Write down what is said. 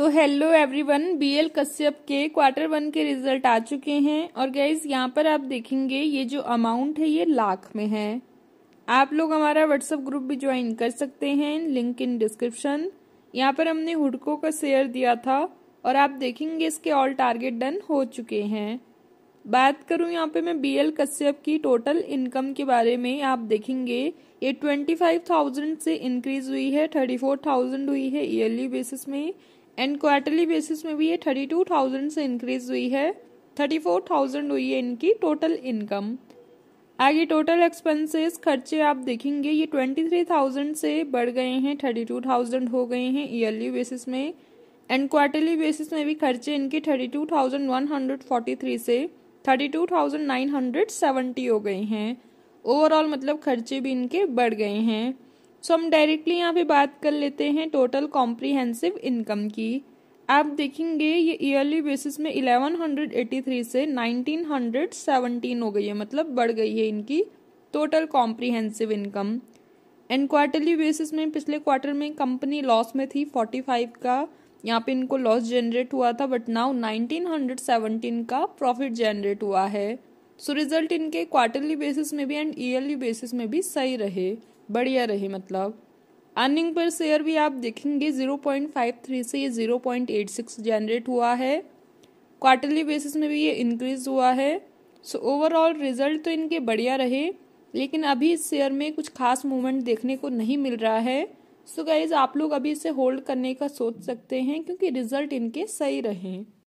सो hello everyone BL Kashyap के quarter one के result आ चुके हैं और गाइज यहाँ पर आप देखेंगे ये जो अमाउंट है ये लाख में है आप लोग हमारा व्हाट्सअप ग्रुप भी ज्वाइन कर सकते हैं लिंक इन डिस्क्रिप्शन यहाँ पर हमने हुडको का शेयर दिया था और आप देखेंगे इसके ऑल टारगेट डन हो चुके हैं बात करूँ यहाँ पे मैं बीएल कश्यप की टोटल इनकम के बारे में आप देखेंगे ये ट्वेंटी फाइव थाउजेंड से इंक्रीज हुई है थर्टी फोर थाउजेंड हुई है ईयरली बेसिस में एंड क्वार्टरली बेसिस में भी ये थर्टी टू थाउजेंड से इंक्रीज हुई है थर्टी फोर थाउजेंड हुई है इनकी टोटल इनकम आगे टोटल एक्सपेंसेस खर्चे आप देखेंगे ये ट्वेंटी थ्री थाउजेंड से बढ़ गए हैं थर्टी टू थाउजेंड हो गए हैं ईयरली बेसिस में एंड क्वार्टरली बेसिस में भी खर्चे इनके thirty two thousand one hundred forty three से thirty two thousand nine hundred seventy हो गए हैं ओवरऑल मतलब खर्चे भी इनके बढ़ गए हैं सो हम डायरेक्टली यहाँ पे बात कर लेते हैं टोटल कॉम्प्रीहेंसिव इनकम की आप देखेंगे ये ईयरली बेसिस में 1183 से 1917 हो गई है मतलब बढ़ गई है इनकी total comprehensive income and quarterly basis में पिछले क्वार्टर में कंपनी लॉस में थी 45 का यहाँ पे इनको लॉस जनरेट हुआ था बट नाउ 1917 का प्रॉफिट जनरेट हुआ है सो रिजल्ट इनके क्वार्टरली बेसिस में भी एंड ईयरली बेसिस में भी सही रहे बढ़िया रहे मतलब अर्निंग पर शेयर भी आप देखेंगे 0.53 से ये 0.86 जनरेट हुआ है क्वार्टरली बेसिस में भी ये इंक्रीज हुआ है सो ओवरऑल रिजल्ट तो इनके बढ़िया रहे लेकिन अभी इस शेयर में कुछ खास मूवमेंट देखने को नहीं मिल रहा है सो so गाइज आप लोग अभी इसे होल्ड करने का सोच सकते हैं क्योंकि रिजल्ट इनके सही रहे